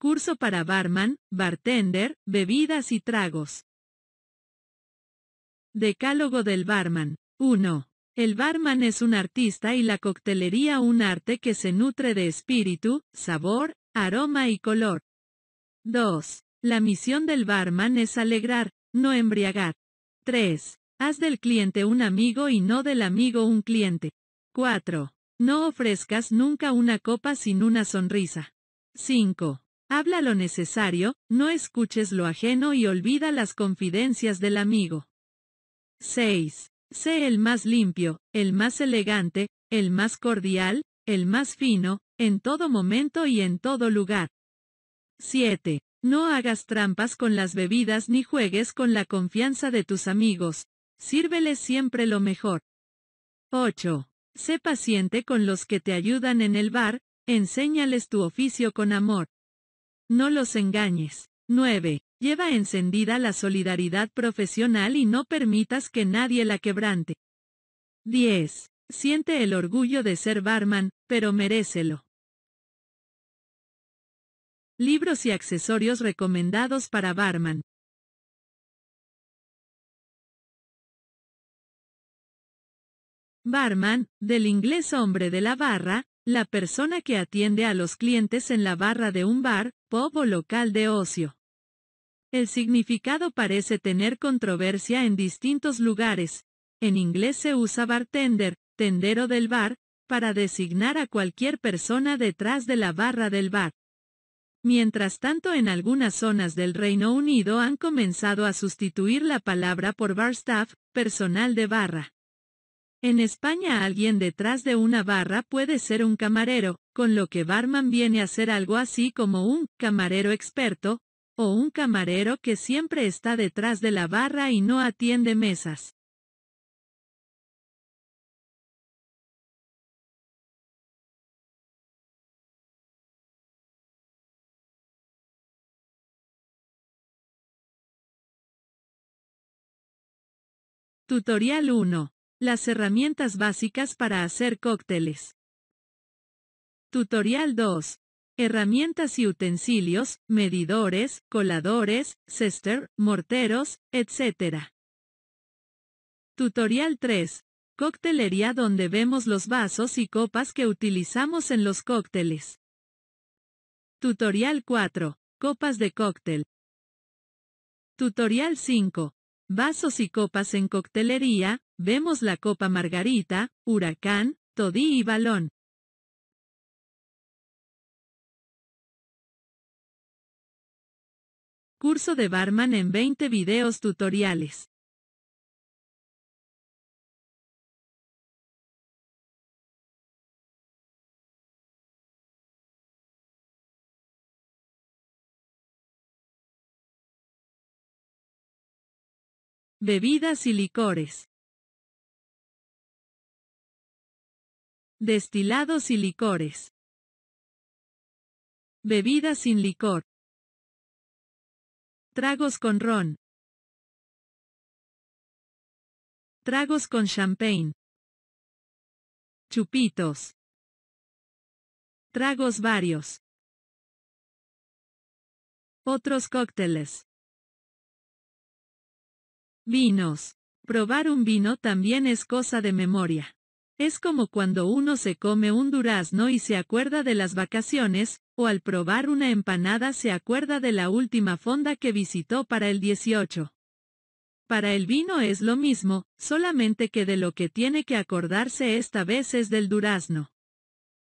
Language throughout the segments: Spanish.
Curso para barman, bartender, bebidas y tragos. Decálogo del barman. 1. El barman es un artista y la coctelería un arte que se nutre de espíritu, sabor, aroma y color. 2. La misión del barman es alegrar, no embriagar. 3. Haz del cliente un amigo y no del amigo un cliente. 4. No ofrezcas nunca una copa sin una sonrisa. 5. Habla lo necesario, no escuches lo ajeno y olvida las confidencias del amigo. 6. Sé el más limpio, el más elegante, el más cordial, el más fino, en todo momento y en todo lugar. 7. No hagas trampas con las bebidas ni juegues con la confianza de tus amigos. Sírveles siempre lo mejor. 8. Sé paciente con los que te ayudan en el bar, enséñales tu oficio con amor. No los engañes. 9. Lleva encendida la solidaridad profesional y no permitas que nadie la quebrante. 10. Siente el orgullo de ser barman, pero merécelo. Libros y accesorios recomendados para barman. Barman, del inglés hombre de la barra, la persona que atiende a los clientes en la barra de un bar, pub o local de ocio. El significado parece tener controversia en distintos lugares. En inglés se usa bartender, tendero del bar, para designar a cualquier persona detrás de la barra del bar. Mientras tanto, en algunas zonas del Reino Unido han comenzado a sustituir la palabra por bar staff, personal de barra. En España alguien detrás de una barra puede ser un camarero, con lo que barman viene a ser algo así como un camarero experto, o un camarero que siempre está detrás de la barra y no atiende mesas. Tutorial 1. Las herramientas básicas para hacer cócteles. Tutorial 2. Herramientas y utensilios, medidores, coladores, cester, morteros, etc. Tutorial 3. Coctelería donde vemos los vasos y copas que utilizamos en los cócteles. Tutorial 4. Copas de cóctel. Tutorial 5. Vasos y copas en coctelería, Vemos la Copa Margarita, Huracán, Todí y Balón. Curso de barman en 20 videos tutoriales. Bebidas y licores. Destilados y licores. Bebidas sin licor. Tragos con ron. Tragos con champagne. Chupitos. Tragos varios. Otros cócteles. Vinos. Probar un vino también es cosa de memoria. Es como cuando uno se come un durazno y se acuerda de las vacaciones, o al probar una empanada se acuerda de la última fonda que visitó para el 18. Para el vino es lo mismo, solamente que de lo que tiene que acordarse esta vez es del durazno.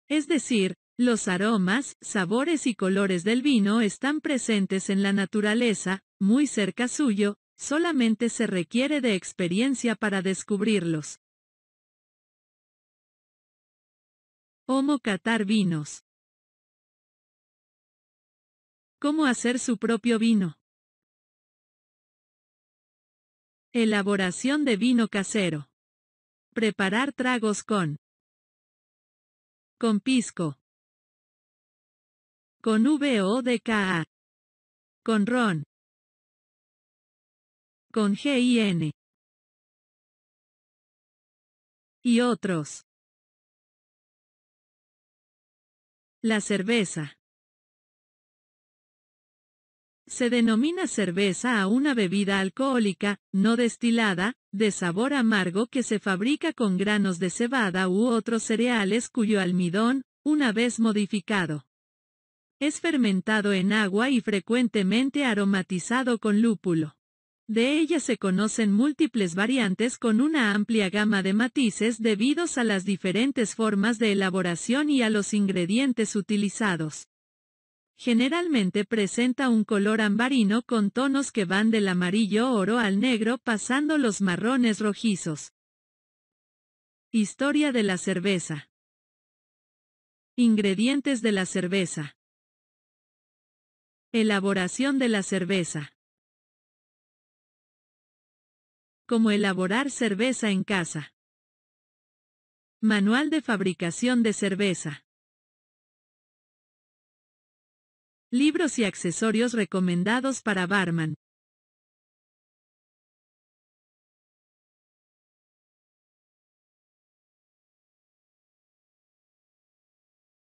Es decir, los aromas, sabores y colores del vino están presentes en la naturaleza, muy cerca suyo, solamente se requiere de experiencia para descubrirlos. Cómo Catar Vinos. ¿Cómo hacer su propio vino? Elaboración de vino casero. Preparar tragos con. Con pisco. Con VODKA. Con ron. Con GIN. Y otros. La cerveza. Se denomina cerveza a una bebida alcohólica, no destilada, de sabor amargo que se fabrica con granos de cebada u otros cereales cuyo almidón, una vez modificado, es fermentado en agua y frecuentemente aromatizado con lúpulo. De ella se conocen múltiples variantes con una amplia gama de matices debidos a las diferentes formas de elaboración y a los ingredientes utilizados. Generalmente presenta un color ambarino con tonos que van del amarillo oro al negro pasando los marrones rojizos. Historia de la cerveza. Ingredientes de la cerveza. Elaboración de la cerveza. como elaborar cerveza en casa. Manual de fabricación de cerveza. Libros y accesorios recomendados para barman.